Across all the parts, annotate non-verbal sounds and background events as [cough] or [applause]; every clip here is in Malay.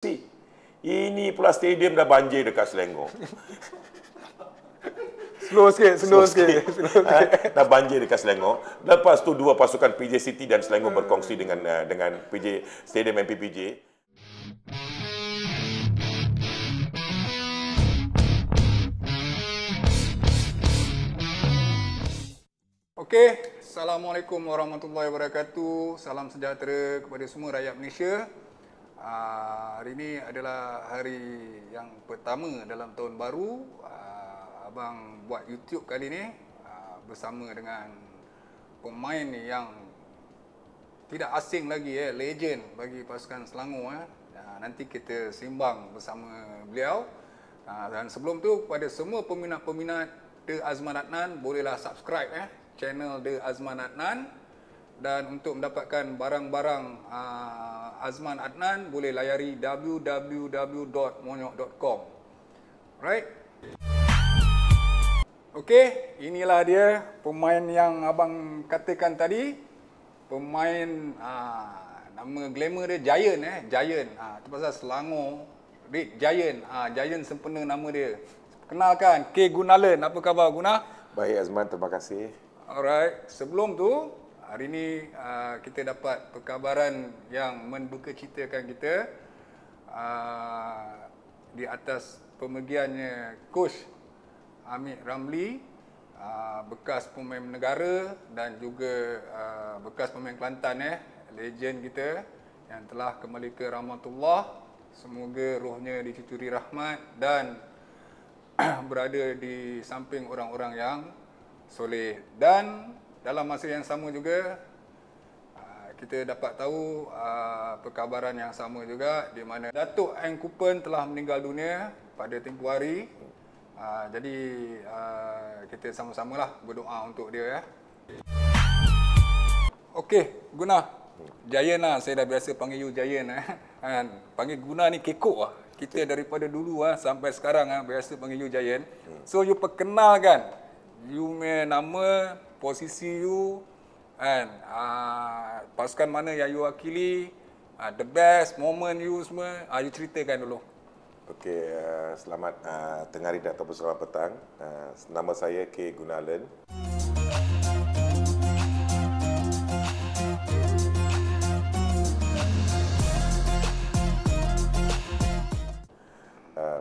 Si, ini pula stadium dah banjir dekat Selangor. Slow sikit, slow, slow sikit. sikit. Ha, dah banjir dekat Selangor. Lepas tu dua pasukan PJ City dan Selangor berkongsi dengan eh, dengan PJ Stadium MPPJ. Okey, Assalamualaikum warahmatullahi wabarakatuh. Salam sejahtera kepada semua rakyat Malaysia. Ah, hari ini adalah hari yang pertama dalam tahun baru ah, abang buat YouTube kali ini ah, bersama dengan pemain yang tidak asing lagi eh legend bagi pasukan Selangor eh nanti kita simbang bersama beliau dan sebelum tu kepada semua peminat-peminat The Azman Adnan bolehlah subscribe eh channel The Azman Adnan dan untuk mendapatkan barang-barang uh, Azman Adnan boleh layari www.monyok.com. Right? Okey, inilah dia pemain yang abang katakan tadi. Pemain uh, nama glamour dia Giant eh, Giant. Ah uh, terpaksa Selangor Red Giant. Ah uh, Giant sempena nama dia. Kenalkan K Gunalan. Apa khabar Guna? Baik Azman, terima kasih. Alright, sebelum tu hari ini uh, kita dapat perkabaran yang membuka citakan kita uh, di atas pemergiannya coach Amit Ramli uh, bekas pemain negara dan juga bekas pemain Kelantan eh legend kita yang telah kembali ke rahmatullah semoga rohnya dicucuri rahmat dan [clears throat] berada di samping orang-orang yang soleh dan dalam masa yang sama juga ah, kita dapat tahu ah, perkabaran yang sama juga di mana Datuk Ang Kupen telah meninggal dunia pada tempoh hari. Ah, jadi kita sama sama lah berdoa untuk dia ya. Okey, Guna. Jayen lah. Saya dah biasa panggil you Jayen. Eh. Kan? Panggil Guna ni kekok lah. Kita daripada dulu lah, sampai sekarang lah, biasa panggil you Jayen. So, you perkenalkan you punya nama, posisi you kan uh, pasukan mana yang you wakili uh, ah, the best moment you semua uh, you ceritakan dulu okey uh, selamat uh, tengah hari ataupun selamat petang uh, nama saya K Gunalan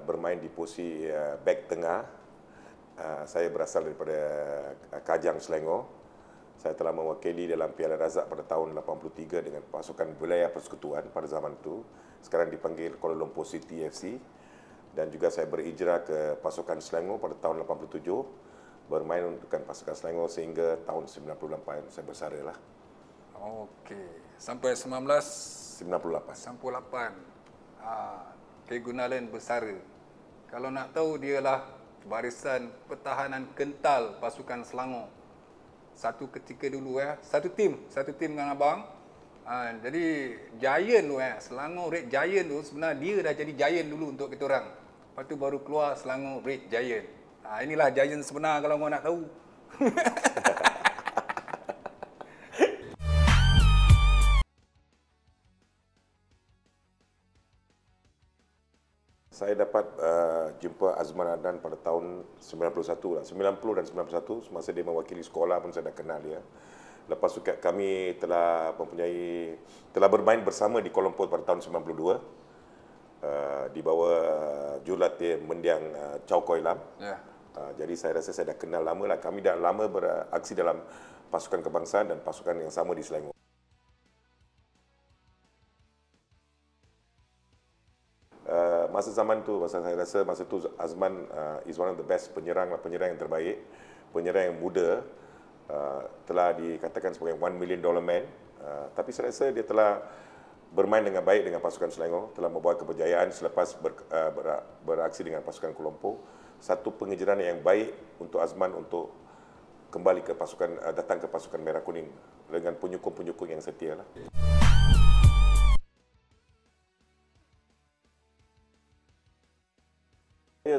bermain di posisi uh, back tengah Ah, saya berasal daripada ah, Kajang Selangor. Saya telah mewakili dalam Piala Razak pada tahun 83 dengan pasukan wilayah persekutuan pada zaman itu. Sekarang dipanggil Kuala Lumpur City FC. Dan juga saya berhijrah ke pasukan Selangor pada tahun 87 bermain untuk pasukan Selangor sehingga tahun 98 saya bersara lah. Okey. Sampai 1998. 98. Sampai 98. Ah, Kegunalan bersara. Kalau nak tahu dia lah barisan pertahanan kental pasukan Selangor. Satu ketika dulu eh, satu tim, satu tim dengan abang. Ha, jadi Giant tu eh, Selangor Red Giant tu sebenarnya dia dah jadi Giant dulu untuk kita orang. Lepas tu baru keluar Selangor Red Giant. Ha, inilah Giant sebenar kalau kau nak tahu. [laughs] saya dapat uh, jumpa Azman Adnan pada tahun 91 lah 90 dan 91 semasa dia mewakili sekolah pun saya dah kenal dia lepas tu kami telah mempunyai telah bermain bersama di Kuala Lumpur pada tahun 92 uh, di bawah jurulatih mendiang uh, Chow Koy Lam yeah. uh, jadi saya rasa saya dah kenal lama lah kami dah lama beraksi dalam pasukan kebangsaan dan pasukan yang sama di Selangor masa zaman tu masa saya rasa masa tu Azman uh, is one of the best penyerang lah penyerang yang terbaik penyerang yang muda uh, telah dikatakan sebagai one million dollar man uh, tapi saya rasa dia telah bermain dengan baik dengan pasukan Selangor telah membawa keberjayaan selepas ber, uh, ber, beraksi dengan pasukan Kuala Lumpur satu pengejaran yang baik untuk Azman untuk kembali ke pasukan uh, datang ke pasukan Merah Kuning dengan penyokong-penyokong yang setia lah. Okay.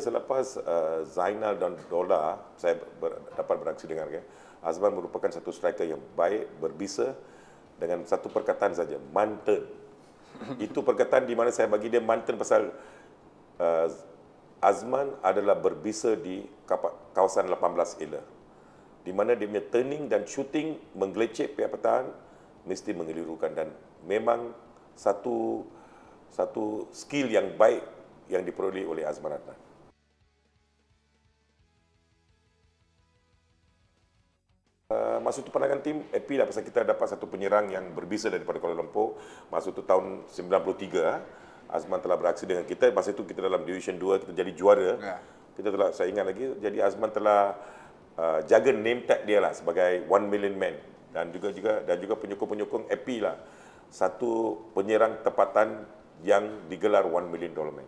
selepas uh, Zainal dan Dola saya ber, dapat beraksi dengan dia. Azman merupakan satu striker yang baik, berbisa dengan satu perkataan saja, mantan. [laughs] Itu perkataan di mana saya bagi dia mantan pasal uh, Azman adalah berbisa di kawasan 18 Ela. Di mana dia punya turning dan shooting menggelecek pihak pertahanan mesti mengelirukan dan memang satu satu skill yang baik yang diperoleh oleh Azman Adnan. masa tu pandangan tim happy lah pasal kita dapat satu penyerang yang berbisa daripada Kuala Lumpur masa tu tahun 93 ah, Azman telah beraksi dengan kita masa tu kita dalam division 2 kita jadi juara ya. kita telah saya ingat lagi jadi Azman telah uh, jaga name tag dia lah sebagai One million man dan juga juga dan juga penyokong-penyokong happy lah satu penyerang tepatan yang digelar One million dollar man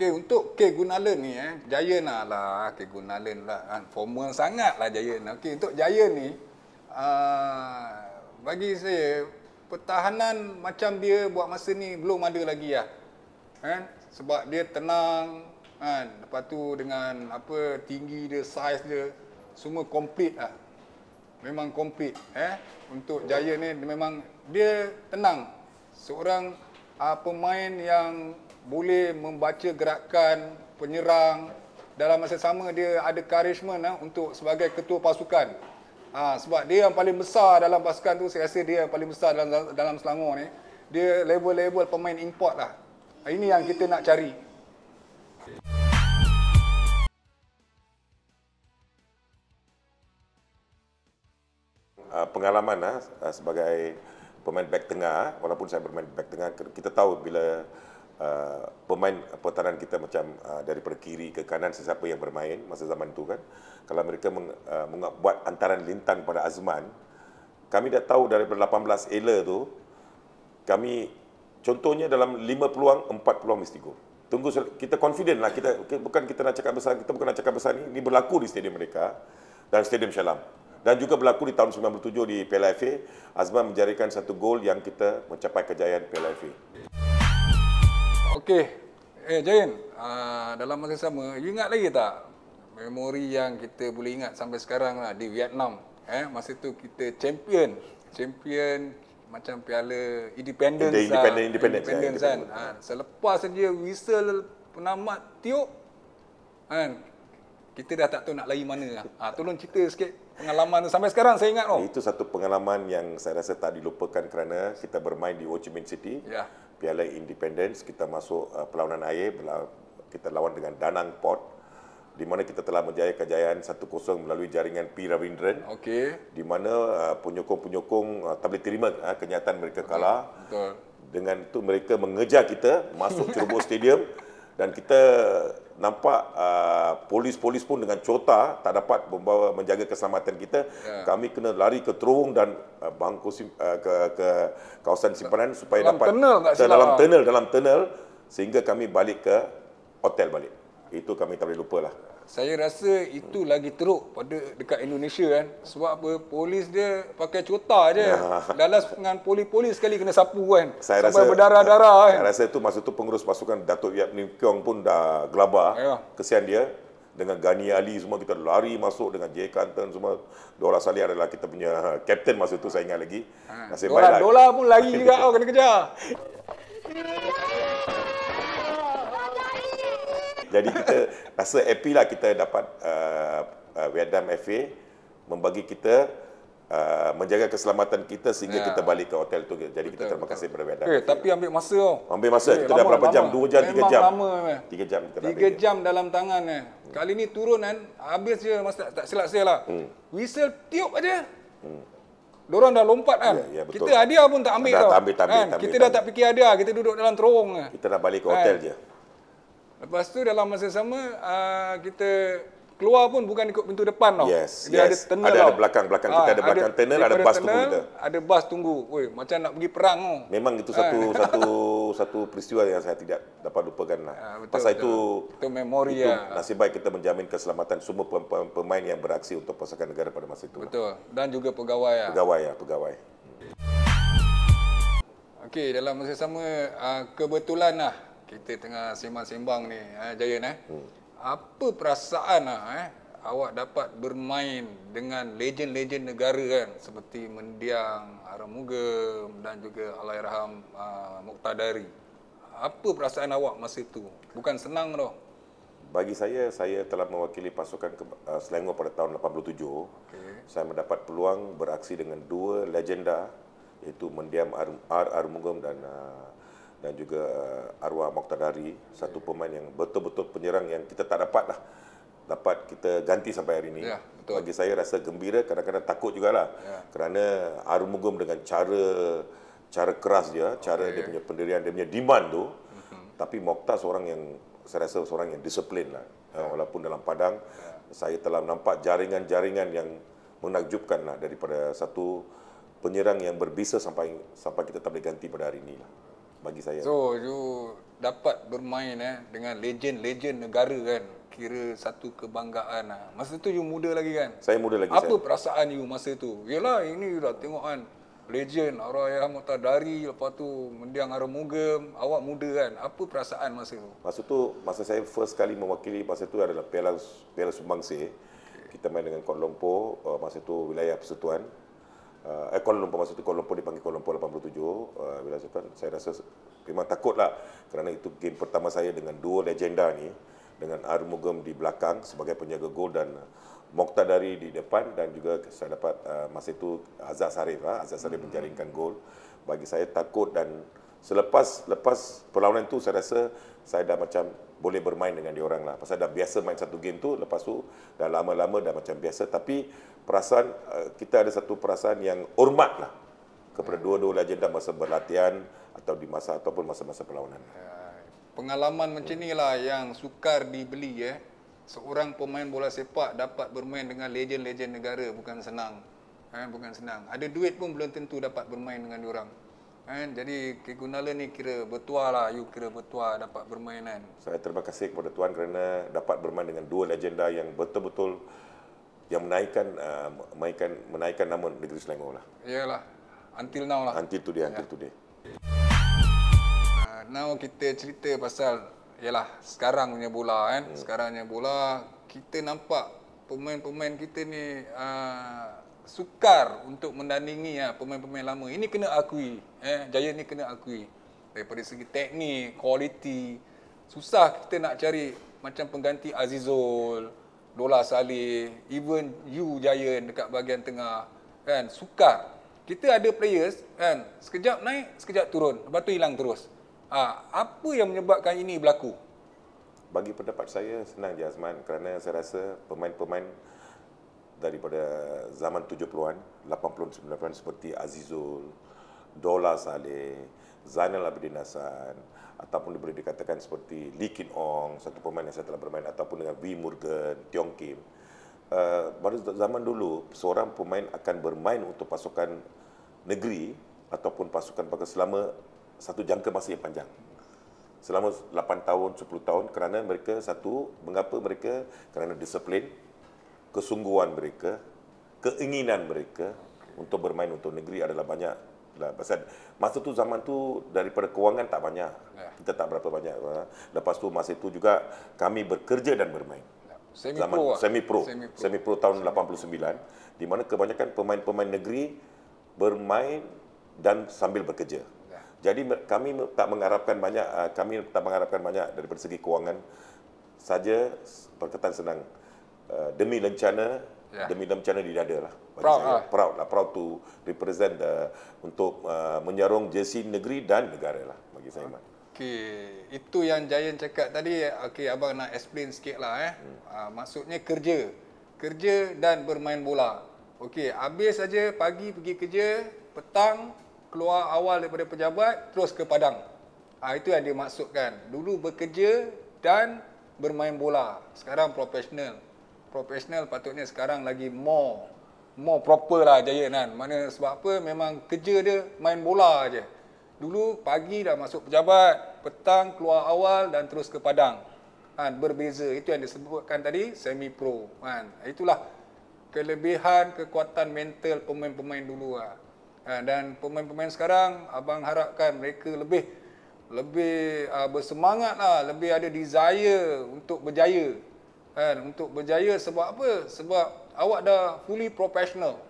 Okey, untuk K Gunala ni eh, Giant lah K Gunala lah, ah, formal sangat lah Giant. Okey, untuk Giant ni, uh, bagi saya, pertahanan macam dia buat masa ni belum ada lagi lah. Eh? Sebab dia tenang, kan? lepas tu dengan apa tinggi dia, size dia, semua komplit lah. Memang komplit Eh? Untuk Giant ni, dia memang dia tenang. Seorang uh, pemain yang boleh membaca gerakan penyerang dalam masa sama dia ada karisma ha, eh, untuk sebagai ketua pasukan ha, sebab dia yang paling besar dalam pasukan tu saya rasa dia yang paling besar dalam dalam Selangor ni dia level-level pemain import lah ha, ini yang kita nak cari ah, pengalaman ah, sebagai pemain back tengah eh. walaupun saya bermain back tengah kita tahu bila uh, pemain pertahanan kita macam uh, daripada kiri ke kanan sesiapa yang bermain masa zaman itu kan kalau mereka meng, uh, buat antaran lintang pada Azman kami dah tahu daripada 18 Ela tu kami contohnya dalam 5 peluang 4 peluang mesti gol tunggu kita confident lah kita bukan kita nak cakap besar kita bukan nak cakap besar ni ini berlaku di stadium mereka dan stadium Shalam dan juga berlaku di tahun 97 di Piala Azman menjadikan satu gol yang kita mencapai kejayaan Piala Okey. Eh Jain, aa, ah, dalam masa sama, you ingat lagi tak memori yang kita boleh ingat sampai sekarang lah di Vietnam? Eh, masa tu kita champion. Champion macam piala independence The lah. independent, Independent, independence, independence, kan. Independent. Ah, ha, selepas dia whistle penamat tiup, kan, kita dah tak tahu nak lari mana. Ha, tolong cerita sikit pengalaman sampai sekarang saya ingat. Oh. Itu satu pengalaman yang saya rasa tak dilupakan kerana kita bermain di Ho Chi Minh City. Ya. Piala Independence kita masuk uh, perlawanan air kita lawan dengan Danang Port di mana kita telah menjaya kejayaan 1-0 melalui jaringan P Ravindran. Okey. Di mana uh, penyokong-penyokong uh, tak boleh terima uh, kenyataan mereka okay. kalah. Betul. Dengan itu mereka mengejar kita masuk [laughs] ceroboh stadium dan kita nampak uh, polis-polis pun dengan cota tak dapat membawa menjaga keselamatan kita ya. kami kena lari ke terowong dan uh, bangku uh, ke ke kawasan simpanan supaya dalam dapat tunnel, ter- dalam lah. tunnel dalam tunnel sehingga kami balik ke hotel balik itu kami tak boleh lupalah saya rasa itu lagi teruk pada dekat Indonesia kan sebab apa polis dia pakai cota je ya. dalam dengan poli polis sekali kena sapu kan saya sampai rasa, berdarah-darah kan saya rasa itu masa tu pengurus pasukan Datuk Yap Nim Kiong pun dah gelabah ya. kesian dia dengan Gani Ali semua kita lari masuk dengan Jay Canton semua Dora Salih adalah kita punya ha, captain masa tu saya ingat lagi ha. Dora, Dora lah. pun lagi juga kau [laughs] oh, kena kejar [laughs] jadi kita [laughs] rasa happy lah kita dapat uh, uh, Vietnam FA membagi kita uh, menjaga keselamatan kita sehingga ya. kita balik ke hotel tu. Jadi betul, kita terima kasih kepada Vietnam. Eh, tapi ambil masa tau. Oh. Ambil masa. Eh, kita lama, dah berapa lama. jam? Dua jam, tiga jam. Lama, 3 jam kita 3 ambil. jam dalam tangan eh. Hmm. Kali ni turun kan habis je masa tak, tak silap saya lah. Hmm. Whistle tiup aja. Hmm. Diorang dah lompat kan. Ya, ya, kita hadiah pun tak ambil tau. kan? kita tak dah tak fikir hadiah. Kita duduk dalam terowong. Kita dah balik ke hotel kan? je. Lepas tu dalam masa sama uh, kita keluar pun bukan ikut pintu depan tau. Yes, dia yes. ada tunnel. Ada, ada belakang-belakang kita ah, ada belakang ada, tunnel, ada bas tunggu kita. Ada bas tunggu. Woi, macam nak pergi perang tau. Memang itu satu ah. satu satu peristiwa yang saya tidak dapat lupakan lah. Ha, Pasal itu itu memori ya. Nasib baik kita menjamin keselamatan semua pemain yang beraksi untuk pasukan negara pada masa itu. Lah. Betul. Dan juga pegawai ya. Pegawai ya, pegawai. Okey, dalam masa sama kebetulan lah kita tengah sembang-sembang ni eh Jayan eh. Hmm. Apa perasaan lah eh awak dapat bermain dengan legend-legend negara kan seperti mendiang Aramugam dan juga Alairham uh, ah, Muktadari. Apa perasaan awak masa itu? Bukan senang tau. Bagi saya saya telah mewakili pasukan ke, uh, Selangor pada tahun 87. Okay. Saya mendapat peluang beraksi dengan dua legenda iaitu mendiang Ar Arumugam dan uh, dan juga uh, arwah Moktadari satu pemain yang betul-betul penyerang yang kita tak dapat lah dapat kita ganti sampai hari ini. Ya, Bagi saya rasa gembira kadang-kadang takut jugalah. Ya. Kerana Arumugam dengan cara cara keras dia, okay. cara dia punya pendirian, dia punya demand tu. Uh-huh. Tapi Mokta seorang yang saya rasa seorang yang disiplin lah. Ya. Eh, walaupun dalam padang ya. saya telah nampak jaringan-jaringan yang menakjubkan lah daripada satu penyerang yang berbisa sampai sampai kita tak boleh ganti pada hari ini lah bagi saya. So, you dapat bermain eh dengan legend-legend negara kan. Kira satu kebanggaan lah. Masa tu you muda lagi kan? Saya muda lagi. Apa saya. perasaan you masa tu? Yelah, ini you dah tengok kan. Legend, Arwah Ayah Mokhtar Dari, lepas tu Mendiang Arumugam, awak muda kan? Apa perasaan masa tu? Masa tu, masa saya first kali mewakili masa tu adalah Piala, Piala Sumbangsi. Okay. Kita main dengan Kuala Lumpur, uh, masa tu wilayah persatuan uh, eh, Kuala Lumpur masa tu Kuala Lumpur dipanggil Kuala Lumpur 87 uh, eh, bila saya kan, saya rasa memang takut lah kerana itu game pertama saya dengan dua legenda ni dengan Arumugam di belakang sebagai penjaga gol dan Mokhtar Dari di depan dan juga saya dapat uh, masa itu Azhar Sarif lah. Azhar Sarif hmm. menjaringkan gol. Bagi saya takut dan selepas lepas perlawanan tu saya rasa saya dah macam boleh bermain dengan dia orang lah. Pasal dah biasa main satu game tu, lepas tu dah lama-lama dah macam biasa. Tapi perasaan, eh, kita ada satu perasaan yang hormat lah kepada ya. dua-dua legenda masa berlatihan atau di masa ataupun masa-masa perlawanan. Ya, pengalaman macam inilah yang sukar dibeli ya. Eh. Seorang pemain bola sepak dapat bermain dengan legend-legend negara bukan senang. Eh, bukan senang. Ada duit pun belum tentu dapat bermain dengan orang. Kan? Jadi Cikgu Nala ni kira bertuah lah. You kira bertuah dapat bermain kan. Saya terima kasih kepada Tuan kerana dapat bermain dengan dua legenda yang betul-betul yang menaikkan uh, menaikkan menaikkan nama negeri Selangor lah. Iyalah. Until now lah. Until today, until yeah. today. Eh, now kita cerita pasal ialah sekarang punya bola kan. Hmm. Sekarang punya bola kita nampak pemain-pemain kita ni uh, sukar untuk menandingi ha, pemain-pemain lama. Ini kena akui. Eh, Jaya ni kena akui. Daripada segi teknik, kualiti. Susah kita nak cari macam pengganti Azizul, Dola Saleh, even you Jaya dekat bahagian tengah. Kan? Sukar. Kita ada players kan, sekejap naik, sekejap turun. Lepas tu hilang terus. Ha, apa yang menyebabkan ini berlaku? Bagi pendapat saya, senang je Azman. Kerana saya rasa pemain-pemain daripada zaman 70-an, 80-an, 90-an seperti Azizul, Dola Saleh, Zainal Abidin Hassan ataupun boleh dikatakan seperti Lee Kin Ong, satu pemain yang saya telah bermain ataupun dengan V Murgan, Tiong Kim. Uh, eh, baru zaman dulu seorang pemain akan bermain untuk pasukan negeri ataupun pasukan bangsa selama satu jangka masa yang panjang. Selama 8 tahun, 10 tahun kerana mereka satu, mengapa mereka? Kerana disiplin, kesungguhan mereka, keinginan mereka untuk bermain untuk negeri adalah banyak. Lah, pasal masa tu zaman tu daripada kewangan tak banyak. Ya. Kita tak berapa banyak. Ha. Lepas tu masa itu juga kami bekerja dan bermain. Ya, semi-pro zaman, lah. Semi-pro. Semi-pro, semi-pro tahun semi-pro. 89. Di mana kebanyakan pemain-pemain negeri bermain dan sambil bekerja. Ya. Jadi kami tak mengharapkan banyak ha, kami tak mengharapkan banyak daripada segi kewangan saja perkataan senang Uh, demi lencana yeah. demi lencana di dada lah. Proud lah. proud lah, proud to represent the, untuk uh, menyarung jersey negeri dan negara lah bagi saya. Okay. Okey, itu yang Jayan cakap tadi. Okey, abang nak explain sikit lah eh. Hmm. Uh, maksudnya kerja. Kerja dan bermain bola. Okey, habis saja pagi pergi kerja, petang keluar awal daripada pejabat, terus ke Padang. Uh, itu yang dia maksudkan. Dulu bekerja dan bermain bola. Sekarang profesional profesional patutnya sekarang lagi more more proper lah jaya kan mana sebab apa memang kerja dia main bola aje dulu pagi dah masuk pejabat petang keluar awal dan terus ke padang kan berbeza itu yang disebutkan tadi semi pro kan itulah kelebihan kekuatan mental pemain-pemain dulu lah. Kan, dan pemain-pemain sekarang abang harapkan mereka lebih lebih uh, bersemangat lah, lebih ada desire untuk berjaya kan untuk berjaya sebab apa sebab awak dah fully professional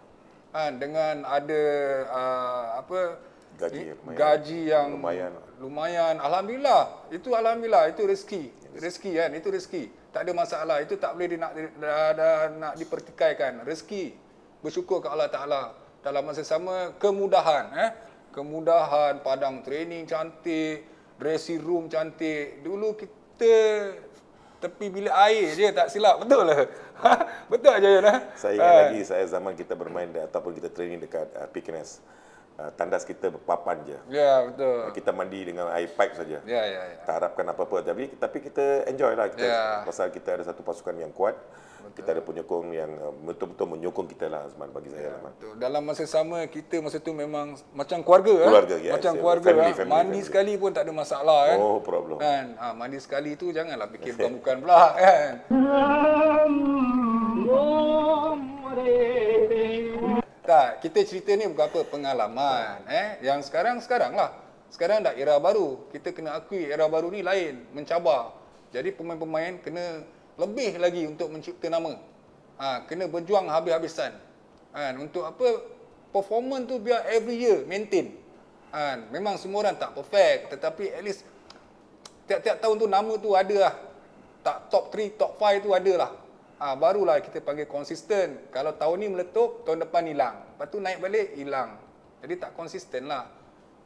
kan dengan ada uh, apa gaji yang lumayan, gaji yang lumayan lumayan alhamdulillah itu alhamdulillah itu rezeki yes. rezeki kan itu rezeki tak ada masalah itu tak boleh di nak nak dipertikaikan rezeki bersyukur ke Allah Taala dalam masa sama kemudahan eh kemudahan padang training cantik dressing room cantik dulu kita tapi bila air dia tak silap betul lah [laughs] betul aja ya eh? saya ingat ah. lagi saya zaman kita bermain ataupun kita training dekat uh, ah, Pekinese Uh, tandas kita berpapan je. Ya, yeah, betul. Kita mandi dengan air pipe saja. Ya, yeah, ya, yeah, ya. Yeah. Tak harapkan apa-apa tapi tapi kita enjoy lah kita yeah. pasal kita ada satu pasukan yang kuat. Betul. Kita ada penyokong yang uh, betul-betul menyokong kita lah Azman bagi saya yeah, lah. Betul. Dalam masa sama kita masa tu memang macam keluarga eh. Keluarga, ha? yes, macam yes, keluarga. Family, ah. family, mandi family. sekali pun tak ada masalah kan. Oh, problem. Kan? Ha, mandi sekali tu janganlah fikir [laughs] bukan pula kan. Tak, kita cerita ni bukan apa pengalaman. Eh, yang sekarang sekarang lah. Sekarang dah era baru. Kita kena akui era baru ni lain, mencabar. Jadi pemain-pemain kena lebih lagi untuk mencipta nama. Ha, kena berjuang habis-habisan. Ha, untuk apa? Performance tu biar every year maintain. Ha, memang semua orang tak perfect. Tetapi at least tiap-tiap tahun tu nama tu ada lah. Tak top 3, top 5 tu ada lah. Ah ha, barulah kita panggil konsisten. Kalau tahun ni meletup, tahun depan hilang. Lepas tu naik balik, hilang. Jadi tak konsisten lah.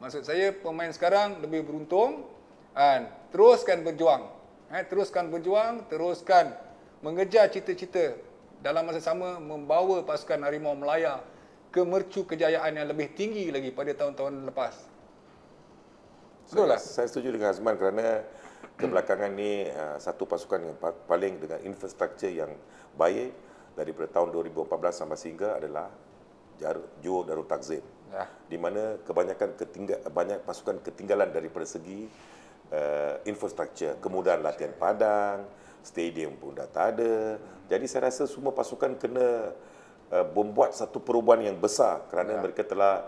Maksud saya pemain sekarang lebih beruntung. Kan? Teruskan berjuang. Ha, teruskan berjuang, teruskan mengejar cita-cita. Dalam masa sama membawa pasukan Harimau Melaya ke mercu kejayaan yang lebih tinggi lagi pada tahun-tahun lepas. Betul lah. saya setuju dengan Azman kerana kebelakangan ni ah, satu pasukan yang paling dengan infrastruktur yang baik dari tahun 2014 sampai sehingga adalah Johor Darul Takzim. Ya. Di mana kebanyakan ketinggal banyak pasukan ketinggalan dari segi uh, infrastruktur, kemudahan latihan padang, stadium pun dah tak ada. Jadi saya rasa semua pasukan kena uh, membuat satu perubahan yang besar kerana ya. mereka telah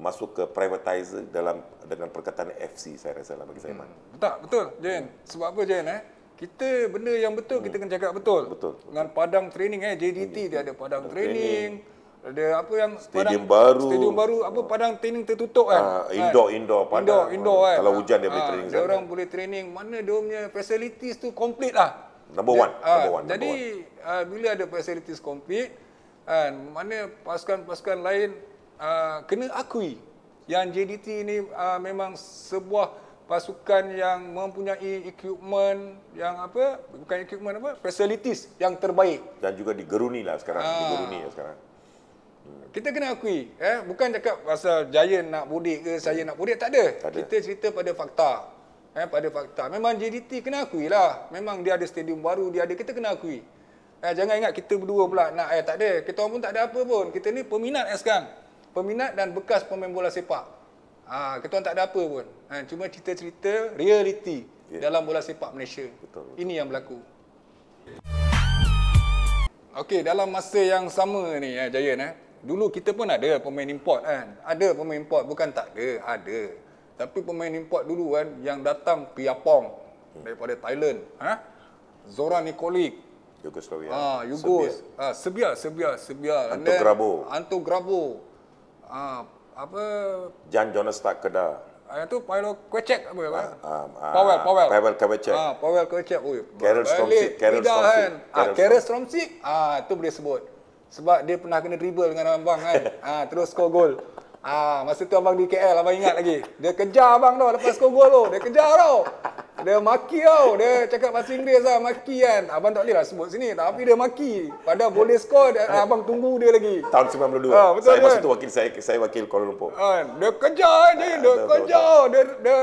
masuk ke privatizer dalam dengan perkataan FC saya rasa lah bagi saya hmm. Man. Tak betul Jen. Sebab apa Jen eh? Kita benda yang betul hmm. kita kena cakap betul. Betul. Dengan padang training eh JDT hmm. dia ada padang hmm. training. Ada apa yang stadium padang, baru? Stadium baru apa padang training tertutup kan? Ah, indoor kan? indoor padang. Indoor indoor kan. Kalau hujan dia ah, boleh training. Dia orang boleh training. Mana dia punya facilities tu complete lah. Number one. Ah, number one. Jadi number one. Ah, bila ada facilities complete kan mana pasukan-pasukan lain Ah, kena akui yang JDT ini uh, memang sebuah pasukan yang mempunyai equipment yang apa bukan equipment apa facilities yang terbaik dan juga digeruni lah sekarang Aa. Ah. digeruni lah sekarang kita kena akui eh bukan cakap pasal jaya nak budi, ke saya nak budi tak ada. tak ada kita cerita pada fakta eh pada fakta memang JDT kena akui lah, memang dia ada stadium baru dia ada kita kena akui eh jangan ingat kita berdua pula nak eh tak ada kita orang pun tak ada apa pun kita ni peminat eh sekarang peminat dan bekas pemain bola sepak. Ha, ketuan tak ada apa pun. Ha, cuma cerita-cerita realiti yeah. dalam bola sepak Malaysia. Betul, betul. Ini yang berlaku. Okey, dalam masa yang sama ni, ya, eh, Jayan, eh, dulu kita pun ada pemain import kan. Ada pemain import, bukan tak ada, ada. Tapi pemain import dulu kan, yang datang Piapong daripada Thailand. Ha? Zora Nikolic. Yugoslavia. Ha, ah, eh, Yugos. Serbia. Ah, Serbia, Serbia, Serbia. Anto Grabo. Anto Grabo. Ah, apa? Jan Jonas tak keda. Ayat ah, tu Paulo Kwecek apa ya? Powell, Powell. Powell Kwecek. Ah, Powell Kwecek. Oi. Carol Stromsik, Carol Stromsik. Kan? Ah, Carol Stromsik. Ah, tu boleh sebut. Sebab dia pernah kena dribble dengan abang kan. [laughs] ah, terus skor gol. Ah, masa tu abang di KL, abang ingat lagi. Dia kejar abang tu lepas skor gol tu. Dia kejar tau. Dia maki tau. Dia cakap bahasa Inggeris lah. Maki kan. Abang tak boleh lah sebut sini. Tapi dia maki. pada boleh skor. Eh. Abang tunggu dia lagi. Tahun 92. Ha, ah, betul saya kan? masa tu wakil saya, saya wakil Kuala Lumpur. Ha, dia kejar ni. Ha, dia, kejar. Dia, dia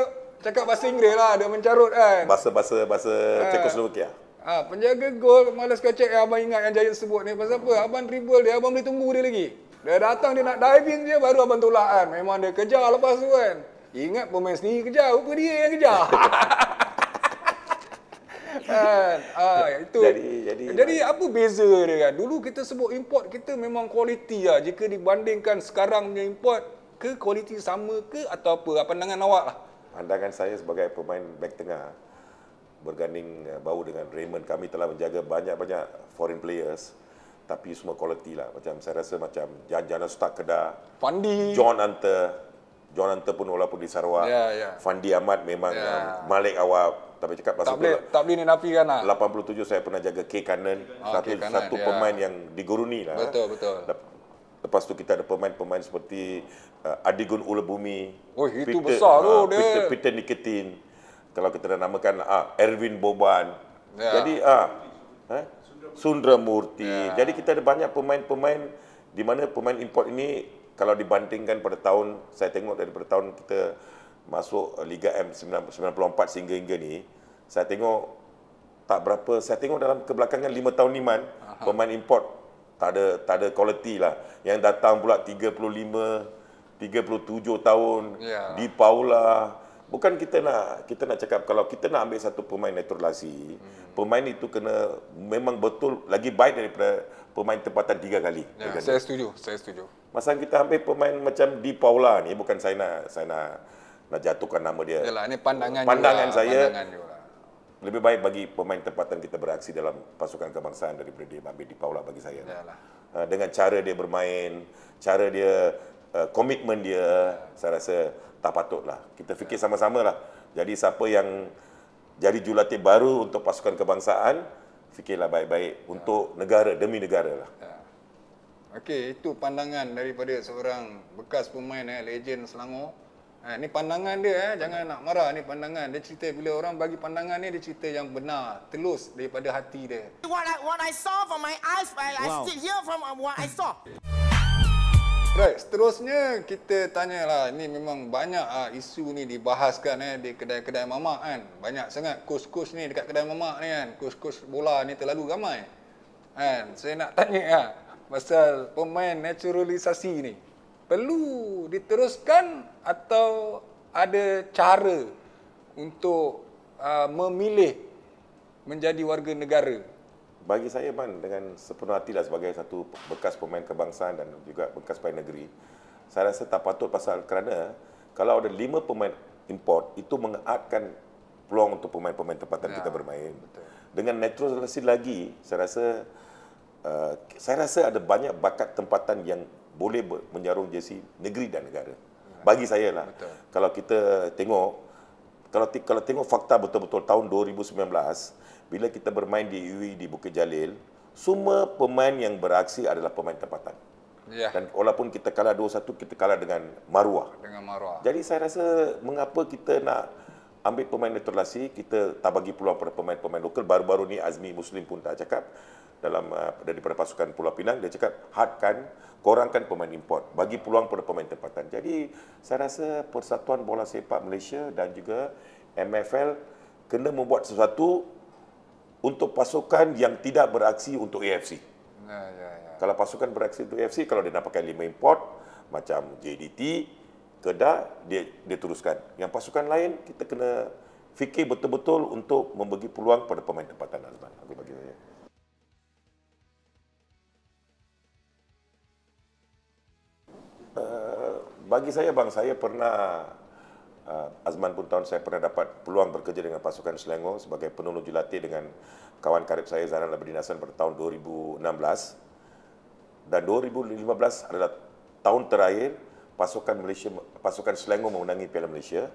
cakap bahasa Inggeris lah. Dia mencarut kan. Bahasa-bahasa bahasa, bahasa, bahasa ha. Cekoslovakia. Ha, penjaga gol malas kau cek eh, abang ingat yang Jayut sebut ni pasal apa? Abang dribble dia, abang boleh tunggu dia lagi. Dia datang dia nak diving dia baru abang tolak kan. Memang dia kejar lepas tu kan. Ingat pemain sendiri kejar, rupa dia yang kejar. [laughs] kan ha, itu jadi, jadi jadi apa beza dia kan dulu kita sebut import kita memang kualiti lah jika dibandingkan sekarang punya import ke kualiti sama ke atau apa Apa ah, pandangan awak lah pandangan saya sebagai pemain back tengah berganding eh, bau dengan Raymond kami telah menjaga banyak-banyak foreign players tapi semua kualiti lah macam saya rasa macam Jan Jana Stark Kedah Fandi John Hunter John Hunter pun walaupun di Sarawak. Yeah, yeah. Fandi Ahmad memang yeah. um, Malik Awab. Tapi cakap pasal tak boleh, tak boleh ni nafikan lah. 87 saya pernah jaga K Cannon. Oh, satu Cannon, satu yeah. pemain yang diguruni lah. Betul, betul. Lepas tu kita ada pemain-pemain seperti uh, Adigun Ulebumi. Oh, itu Peter, besar tu uh, dia. Peter, Peter Nikitin. Kalau kita dah namakan uh, Erwin Boban. Yeah. Jadi, ah, uh, huh? Eh, Sundra Murti. Yeah. Jadi kita ada banyak pemain-pemain di mana pemain import ini kalau dibandingkan pada tahun saya tengok dari daripada tahun kita masuk Liga M 94 sehingga hingga ni saya tengok tak berapa saya tengok dalam kebelakangan 5 tahun ni man Aha. pemain import tak ada tak ada quality lah yang datang pula 35 37 tahun yeah. di Paula bukan kita nak kita nak cakap kalau kita nak ambil satu pemain naturalisasi hmm. pemain itu kena memang betul lagi baik daripada pemain tempatan tiga kali ya, saya dia. setuju saya setuju masa kita ambil pemain macam di Paula ni bukan saya nak saya nak nak jatuhkan nama dia Yalah, ini pandangan pandangan juga, lah, saya pandangan juga. Lah. lebih baik bagi pemain tempatan kita beraksi dalam pasukan kebangsaan daripada dia ambil di Paula bagi saya lah. eh, dengan cara dia bermain cara dia eh, komitmen dia ya. saya rasa tak patutlah. Kita fikir ya. sama-sama lah. Jadi siapa yang jadi jurulatih baru untuk pasukan kebangsaan, fikirlah baik-baik ya. untuk negara, demi negara lah. Ya. Okey, itu pandangan daripada seorang bekas pemain eh, legend Selangor. Eh, ha, ini pandangan dia, eh. jangan nak marah ni pandangan. Dia cerita bila orang bagi pandangan ni, dia cerita yang benar, telus daripada hati dia. What I, what I saw from my eyes, I, wow. I still hear from uh, what I saw. Right, seterusnya kita tanyalah ini memang banyak ah, isu ni dibahaskan eh di kedai-kedai mamak kan. Banyak sangat kos-kos ni dekat kedai mamak ni kan. Kos-kos bola ni terlalu ramai. Kan, saya nak tanya ah pasal pemain naturalisasi ni. Perlu diteruskan atau ada cara untuk uh, memilih menjadi warga negara? bagi saya Man dengan sepenuh hati lah sebagai satu bekas pemain kebangsaan dan juga bekas pemain negeri saya rasa tak patut pasal kerana kalau ada lima pemain import itu mengaatkan peluang untuk pemain-pemain tempatan ya. kita bermain Betul. dengan naturalisasi lagi saya rasa uh, saya rasa ada banyak bakat tempatan yang boleh menjarum jersey negeri dan negara ya, bagi saya lah kalau kita tengok kalau kalau tengok fakta betul-betul tahun 2019 bila kita bermain di UI e di Bukit Jalil semua pemain yang beraksi adalah pemain tempatan. Ya. Dan walaupun kita kalah 2-1 kita kalah dengan Maruah. Dengan Maruah. Jadi saya rasa mengapa kita nak ambil pemain naturalisasi kita tak bagi peluang pada pemain-pemain lokal baru-baru ni Azmi Muslim pun dah cakap dalam uh, daripada pasukan Pulau Pinang dia cakap hadkan kurangkan pemain import bagi peluang pada pemain tempatan jadi saya rasa persatuan bola sepak Malaysia dan juga MFL kena membuat sesuatu untuk pasukan yang tidak beraksi untuk AFC. Ya, ya, ya. Kalau pasukan beraksi untuk AFC, kalau dia nak pakai lima import macam JDT, Kedah dia dia teruskan. Yang pasukan lain kita kena fikir betul-betul untuk memberi peluang pada pemain tempatan Azman. Aku bagi saya. Eh, bagi saya bang saya pernah uh, Azman pun tahun saya pernah dapat peluang bekerja dengan pasukan Selangor sebagai penolong jelatih dengan kawan karib saya Zainal Abidin Hassan pada tahun 2016 dan 2015 adalah tahun terakhir pasukan Malaysia pasukan Selangor memenangi Piala Malaysia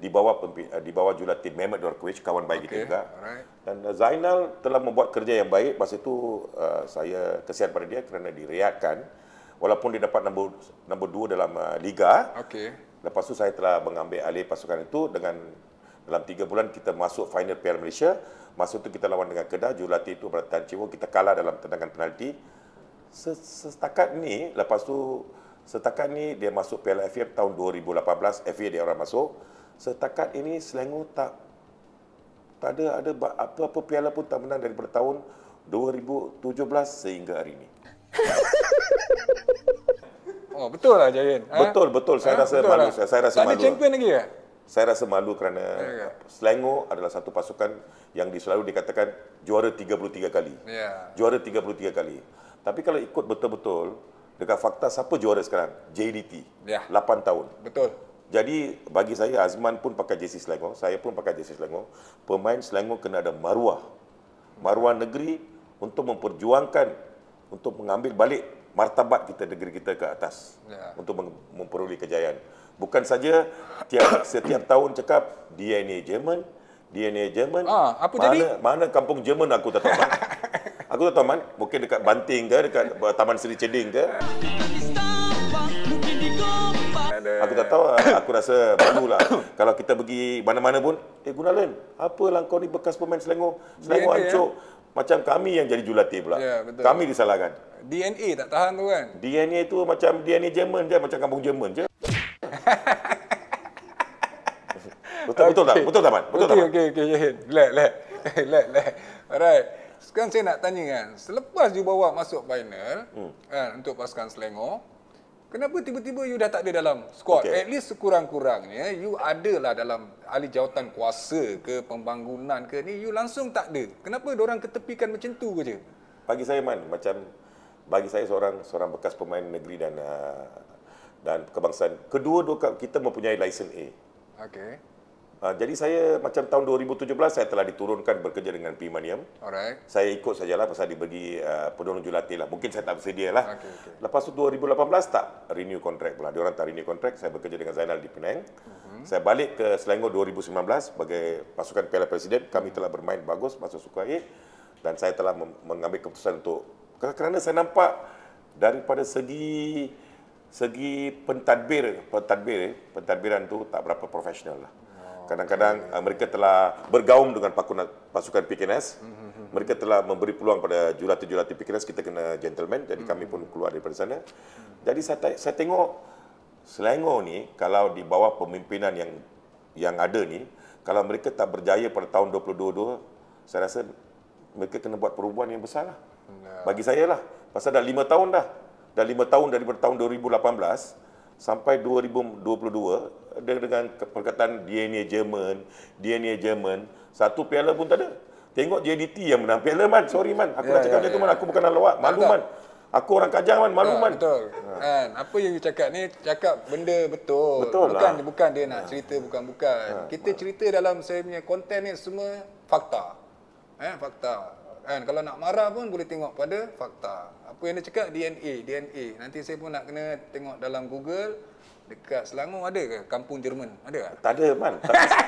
di bawah eh, di bawah julatin Mehmet Dorkwich kawan baik okay. kita juga dan eh, Zainal telah membuat kerja yang baik masa itu eh, saya kesian pada dia kerana direadkan walaupun dia dapat nombor nombor 2 dalam liga okey lepas tu saya telah mengambil alih pasukan itu dengan dalam 3 bulan kita masuk final Piala Malaysia masa tu kita lawan dengan Kedah julatin itu berat Tan Chiwo kita kalah dalam tendangan penalti setakat ni lepas tu Setakat ni dia masuk Piala FA tahun 2018, FA dia orang masuk. Setakat ini Selangor tak tak ada ada apa-apa piala pun tak menang daripada tahun 2017 sehingga hari ini. [laughs] Oh, betul lah Jayen. Ha? Betul, betul. Saya ha? rasa betul malu. Lah. Saya rasa tak malu. Tak ada champion lagi ke? Ya? Saya rasa malu kerana ya, ya. Selangor adalah satu pasukan yang selalu dikatakan juara 33 kali. Ya. Juara 33 kali. Tapi kalau ikut betul-betul, dekat fakta siapa juara sekarang? JDT. Ya. 8 tahun. Betul. Jadi bagi saya Azman pun pakai jersey Selangor, saya pun pakai jersey Selangor. Pemain Selangor kena ada maruah. Maruah negeri untuk memperjuangkan untuk mengambil balik martabat kita negeri kita ke atas. Ya. Untuk memperoleh kejayaan. Bukan saja tiap, [coughs] setiap tahun cakap DNA Jerman, DNA Jerman. Ah, apa mana, jadi? Mana kampung Jerman aku tak tahu. [laughs] aku tak tahu man mungkin dekat banting ke dekat taman seri ceding ke aku tak tahu ah, aku rasa malulah [coughs] kalau kita pergi mana-mana pun eh gunalan apa lah kau ni bekas pemain selangor selangor DNA, ancuk ya? macam kami yang jadi julatir pula ya, kami disalahkan DNA tak tahan tu kan DNA tu macam DNA Jerman je macam kampung Jerman je [laughs] betul tak? betul tak betul tak man betul okay, tak okey okey okey let let [laughs] let let alright sekarang saya nak tanya kan, selepas you bawa masuk final hmm. kan, untuk pasukan Selangor, kenapa tiba-tiba you dah tak ada dalam squad? Okay. At least sekurang-kurangnya you ada lah dalam ahli jawatan kuasa ke pembangunan ke ni, you langsung tak ada. Kenapa orang ketepikan macam tu ke je? Bagi saya man, macam bagi saya seorang seorang bekas pemain negeri dan uh, dan kebangsaan, kedua-dua kita mempunyai lesen A. Okay. Ha, jadi saya macam tahun 2017 saya telah diturunkan bekerja dengan Pimanium. Alright. Saya ikut sajalah pasal diberi uh, penolong jurulatih lah. Mungkin saya tak bersedia lah. Okay, okay. Lepas tu 2018 tak renew kontrak pula. Diorang tak renew kontrak. Saya bekerja dengan Zainal di Penang. Mm-hmm. Saya balik ke Selangor 2019 sebagai pasukan Piala Presiden. Kami mhm. telah bermain bagus masa suka air. Dan saya telah mengambil keputusan untuk... Kerana saya nampak daripada segi segi pentadbir pentadbir pentadbiran tu tak berapa profesional lah kadang-kadang uh, mereka telah bergaum dengan pakuna, pasukan PKNS. Mereka telah memberi peluang pada jurulatih-jurulatih PKNS kita kena gentleman jadi kami pun keluar daripada sana. Jadi saya saya tengok Selangor ni kalau di bawah pemimpinan yang yang ada ni kalau mereka tak berjaya pada tahun 2022 saya rasa mereka kena buat perubahan yang besar lah. Bagi saya lah. Pasal dah lima tahun dah. Dah lima tahun daripada tahun 2018 sampai 2022 dengan, dengan perkataan DNA Jerman, DNA Jerman, satu piala pun tak ada. Tengok JDT yang menang piala man, sorry man. Aku ya, nak cakap ya, macam ya. tu man, aku bukan alawak, malu man. Aku orang Kajang man, malu ya, man. Betul. Ha. Kan? apa yang you cakap ni cakap benda betul. betul bukan lah. bukan dia nak ha. cerita bukan-bukan. Ha. Kita cerita dalam saya punya konten ni semua fakta. Eh fakta. Kan kalau nak marah pun boleh tengok pada fakta apa yang dia cakap DNA DNA nanti saya pun nak kena tengok dalam Google dekat Selangor ada ke kampung Jerman ada tak tak ada man tapi, tapi,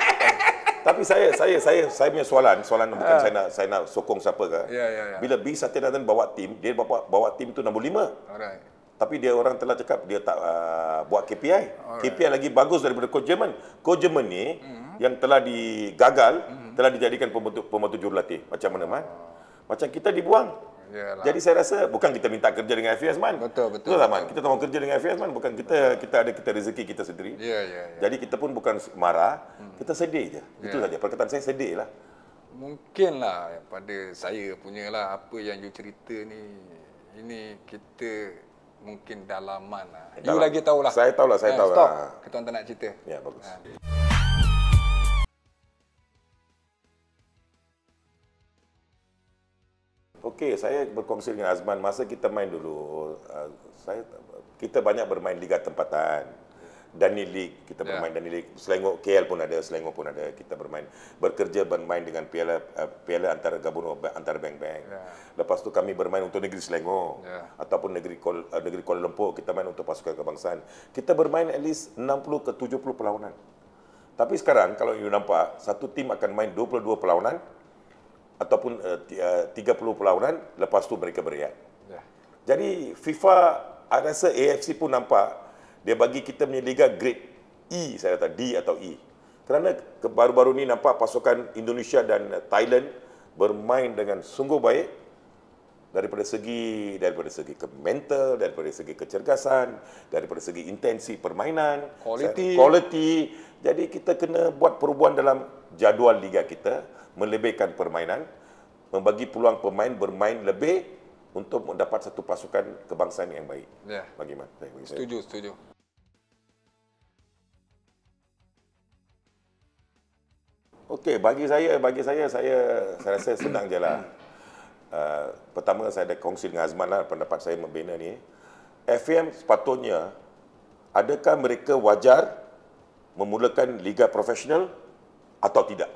[laughs] tapi saya saya saya saya punya soalan soalan ha. bukan ah. saya nak saya nak sokong siapa ke ya, ya, ya. bila B Satyanathan bawa tim dia bawa bawa tim tu nombor 5 alright tapi dia orang telah cakap dia tak uh, buat KPI. Alright. KPI lagi bagus daripada coach Jerman. Coach Jerman ni mm-hmm. yang telah digagal, mm-hmm. telah dijadikan pembentuk pembentuk jurulatih. Macam mana, Man? Oh. Macam kita dibuang. Yalah. Jadi saya rasa bukan kita minta kerja dengan FAS e man. Betul betul. Betul lah man. Kita tak mahu kerja dengan FAS e man bukan kita betul. kita ada kita rezeki kita sendiri. Ya ya ya. Jadi kita pun bukan marah, hmm. kita sedih je. Itu ya. saja. Perkataan saya sedih lah. mungkin lah pada saya punya lah apa yang you cerita ni ini kita mungkin dalaman lah. Dalam. You lagi tahulah. Saya tahulah, saya eh, tahulah. Stop. Kita tak nak cerita. Ya bagus. Ha. okey saya berkongsi dengan Azman masa kita main dulu uh, saya kita banyak bermain liga tempatan Dani League kita ya. bermain yeah. Dani League Selangor KL pun ada Selangor pun ada kita bermain bekerja bermain dengan piala uh, piala antara gabung antara bank-bank yeah. lepas tu kami bermain untuk negeri Selangor yeah. ataupun negeri uh, negeri Kuala Lumpur kita main untuk pasukan kebangsaan kita bermain at least 60 ke 70 perlawanan tapi sekarang kalau you nampak satu tim akan main 22 perlawanan ataupun eh, eh, uh, 30 perlawanan lepas tu mereka berehat. Yeah. Jadi FIFA ada se AFC pun nampak dia bagi kita punya liga grade E saya kata D atau E. Kerana baru-baru ni nampak pasukan Indonesia dan eh, Thailand bermain dengan sungguh baik daripada segi daripada segi ke mental daripada segi kecergasan daripada segi intensi permainan quality quality jadi kita kena buat perubahan dalam jadual liga kita melebihkan permainan membagi peluang pemain bermain lebih untuk mendapat satu pasukan kebangsaan yang baik ya yeah. bagaimana baik, setuju setuju okey bagi saya bagi saya saya saya rasa senang jelah Eh, pertama saya ada kongsi dengan Azman lah pendapat saya membina ni. FAM sepatutnya adakah mereka wajar memulakan liga profesional atau tidak?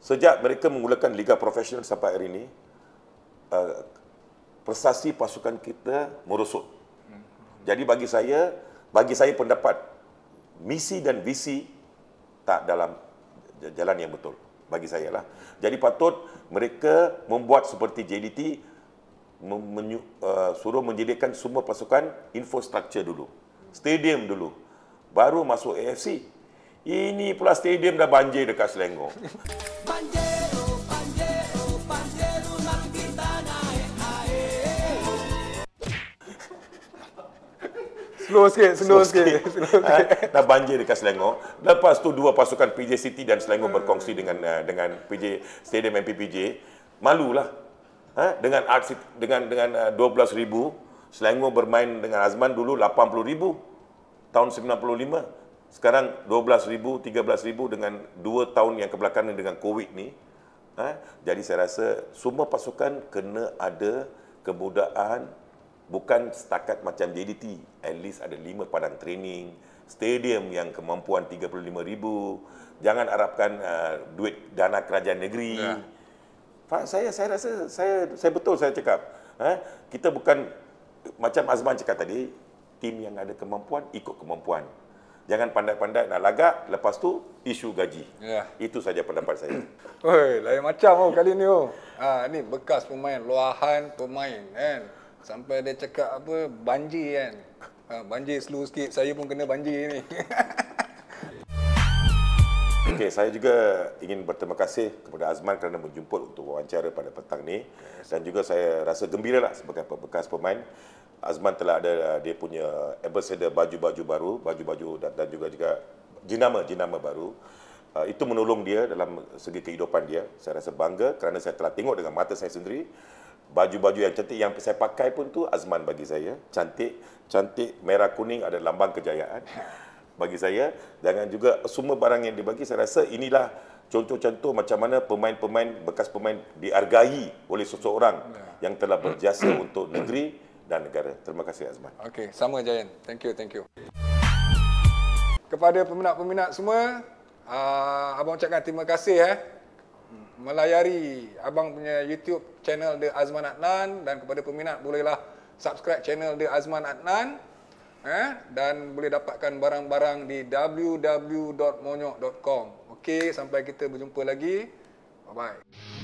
Sejak mereka memulakan liga profesional sampai hari ini, uh, prestasi pasukan kita merosot. Jadi bagi saya, bagi saya pendapat misi dan visi tak dalam jalan yang betul bagi saya lah. Jadi patut mereka membuat seperti JDT men- uh, suruh menjadikan semua pasukan infrastruktur dulu. Stadium dulu. Baru masuk AFC. Ini pula stadium dah banjir dekat Selangor. Banjir. slow sikit, slow, slow sikit. sikit. ha, [laughs] [laughs] dah banjir dekat Selangor. Lepas tu dua pasukan PJ City dan Selangor hmm. berkongsi dengan uh, dengan PJ Stadium MPPJ. Malulah. Ha, dengan aksi dengan dengan uh, eh, 12 ribu Selangor bermain dengan Azman dulu 80 ribu tahun 95. Sekarang 12 ribu, 13 ribu dengan 2 tahun yang kebelakangan dengan Covid ni. Ha, jadi saya rasa semua pasukan kena ada kemudahan bukan setakat macam JDT at least ada lima padang training stadium yang kemampuan 35 ribu. jangan harapkan uh, duit dana kerajaan negeri ya. saya saya rasa saya saya betul saya cakap eh kita bukan macam Azman cakap tadi tim yang ada kemampuan ikut kemampuan jangan pandai-pandai nak lagak lepas tu isu gaji ya. itu saja pendapat saya oi lain macam oh kali ni oh ha, ni bekas pemain luahan pemain kan eh. Sampai dia cakap apa, banjir kan. Ha, banjir slow sikit, saya pun kena banjir ni. [laughs] Okay, saya juga ingin berterima kasih kepada Azman kerana menjemput untuk wawancara pada petang ni. Dan juga saya rasa gembira lah sebagai bekas pemain. Azman telah ada eh, dia punya ambassador baju-baju baru, baju-baju dan, dan juga juga jenama-jenama baru. Uh, itu menolong dia dalam segi kehidupan dia. Saya rasa bangga kerana saya telah tengok dengan mata saya sendiri. Baju-baju yang cantik yang saya pakai pun tu Azman bagi saya. Cantik, cantik, merah kuning ada lambang kejayaan [laughs] bagi saya. Dengan juga semua barang yang dibagi, saya rasa inilah contoh-contoh macam mana pemain-pemain, bekas pemain dihargai oleh seseorang ya. yang telah berjasa [clears throat] untuk negeri dan negara. Terima kasih Azman. Okey, sama Jayan. Thank you, thank you. Kepada peminat-peminat semua, uh, Abang ucapkan terima kasih eh, melayari abang punya YouTube channel The Azman Adnan dan kepada peminat bolehlah subscribe channel The Azman Adnan eh dan boleh dapatkan barang-barang di www.monyok.com. Okey, sampai kita berjumpa lagi. Bye bye.